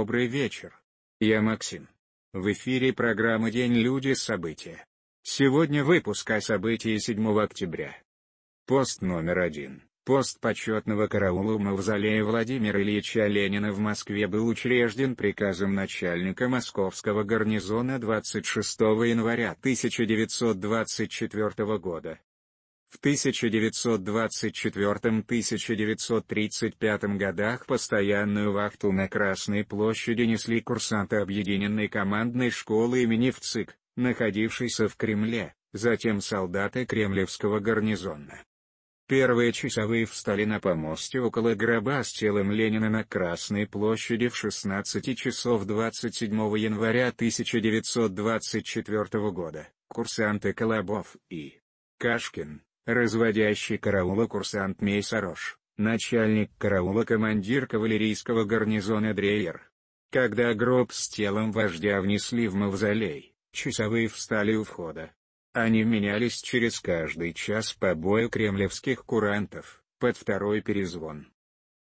Добрый вечер. Я Максим. В эфире программа «День люди. События». Сегодня выпуск о событии 7 октября. Пост номер один. Пост почетного караула у мавзолея Владимира Ильича Ленина в Москве был учрежден приказом начальника московского гарнизона 26 января 1924 года. В 1924-1935 годах постоянную вахту на Красной площади несли курсанты объединенной командной школы имени ВЦИК, находившейся в Кремле, затем солдаты кремлевского гарнизона. Первые часовые встали на помосте около гроба с телом Ленина на Красной площади в 16 часов 27 января 1924 года. Курсанты Колобов и Кашкин, Разводящий караула курсант Мей начальник караула командир кавалерийского гарнизона Дрейер. Когда гроб с телом вождя внесли в мавзолей, часовые встали у входа. Они менялись через каждый час по бою кремлевских курантов, под второй перезвон.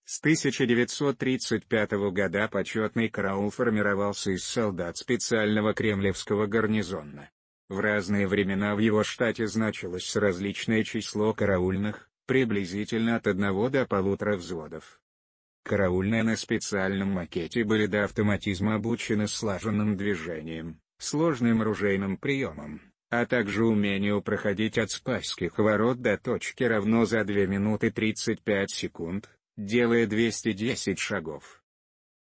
С 1935 года почетный караул формировался из солдат специального кремлевского гарнизона, в разные времена в его штате значилось различное число караульных, приблизительно от одного до полутора взводов. Караульные на специальном макете были до автоматизма обучены слаженным движением, сложным ружейным приемом, а также умению проходить от спасских ворот до точки равно за 2 минуты 35 секунд, делая 210 шагов.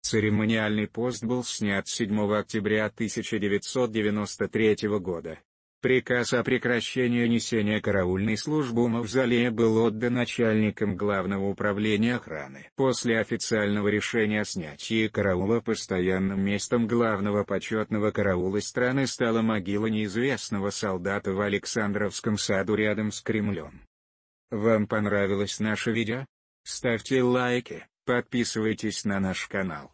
Церемониальный пост был снят 7 октября 1993 года. Приказ о прекращении несения караульной службы в Мавзолее был отдан начальникам Главного управления охраны. После официального решения о снятии караула постоянным местом главного почетного караула страны стала могила неизвестного солдата в Александровском саду рядом с Кремлем. Вам понравилось наше видео? Ставьте лайки, подписывайтесь на наш канал.